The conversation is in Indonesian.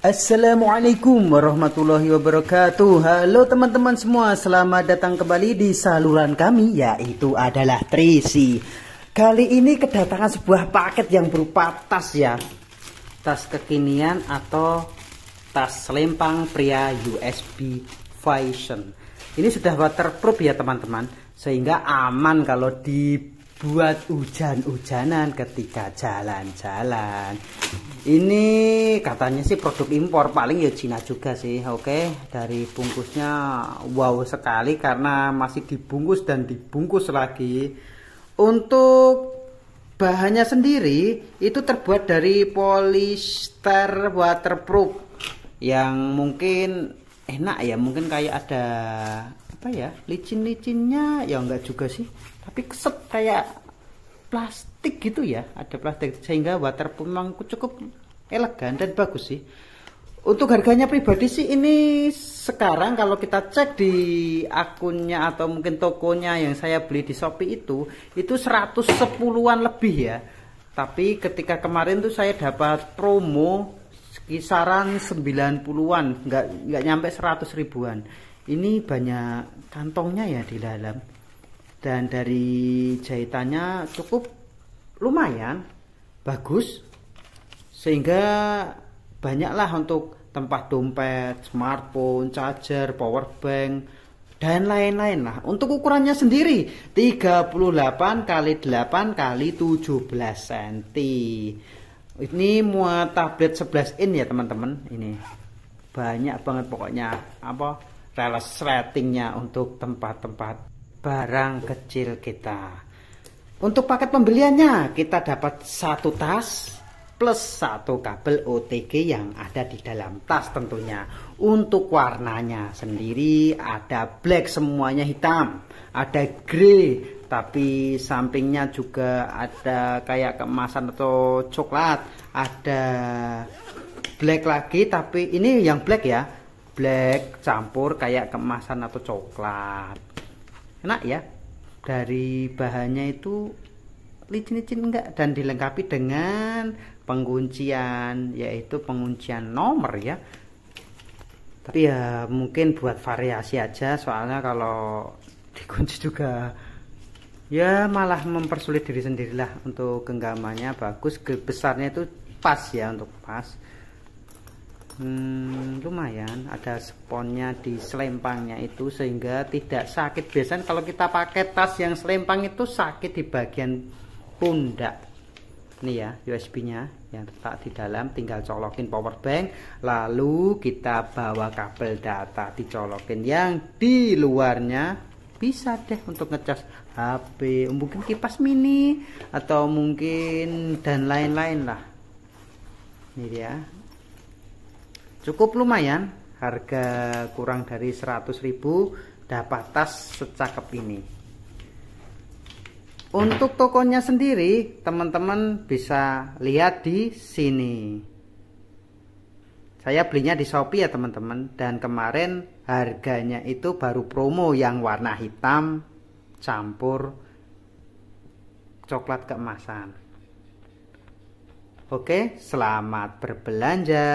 Assalamualaikum warahmatullahi wabarakatuh Halo teman-teman semua Selamat datang kembali di saluran kami Yaitu adalah Trisi Kali ini kedatangan sebuah paket yang berupa tas ya Tas kekinian atau tas selempang pria USB Fashion Ini sudah waterproof ya teman-teman Sehingga aman kalau di buat hujan-hujanan ketika jalan-jalan. Ini katanya sih produk impor paling ya Cina juga sih. Oke, dari bungkusnya wow sekali karena masih dibungkus dan dibungkus lagi. Untuk bahannya sendiri itu terbuat dari polyester waterproof yang mungkin enak ya, mungkin kayak ada apa ya licin-licinnya ya enggak juga sih tapi keset kayak plastik gitu ya ada plastik sehingga waterproof memang cukup elegan dan bagus sih untuk harganya pribadi sih ini sekarang kalau kita cek di akunnya atau mungkin tokonya yang saya beli di Shopee itu itu 110-an lebih ya tapi ketika kemarin tuh saya dapat promo kisaran 90-an nggak nggak nyampe 100 ribuan ini banyak kantongnya ya di dalam dan dari jahitannya cukup lumayan bagus sehingga banyaklah untuk tempat dompet, smartphone, charger, power bank dan lain-lain lah. Untuk ukurannya sendiri 38 kali 8 kali 17 cm. Ini muat tablet 11 in ya teman-teman. Ini banyak banget pokoknya apa ratingnya untuk tempat-tempat barang kecil kita. Untuk paket pembeliannya kita dapat satu tas plus satu kabel OTG yang ada di dalam tas tentunya. Untuk warnanya sendiri ada black semuanya hitam, ada grey, tapi sampingnya juga ada kayak kemasan atau coklat, ada black lagi tapi ini yang black ya black campur kayak kemasan atau coklat enak ya dari bahannya itu licin-licin enggak dan dilengkapi dengan penguncian yaitu penguncian nomor ya tapi ya mungkin buat variasi aja soalnya kalau dikunci juga ya malah mempersulit diri sendirilah untuk genggamannya bagus besarnya itu pas ya untuk pas hmm, lumayan ada sponnya di selempangnya itu sehingga tidak sakit biasanya kalau kita pakai tas yang selempang itu sakit di bagian pundak ini ya USB nya yang tetap di dalam tinggal colokin power bank lalu kita bawa kabel data dicolokin yang di luarnya bisa deh untuk ngecas HP mungkin kipas mini atau mungkin dan lain-lain lah ini dia cukup lumayan harga kurang dari 100.000 dapat tas secakep ini untuk tokonya sendiri teman-teman bisa lihat di sini saya belinya di Shopee ya teman-teman dan kemarin harganya itu baru promo yang warna hitam campur coklat keemasan Oke, selamat berbelanja.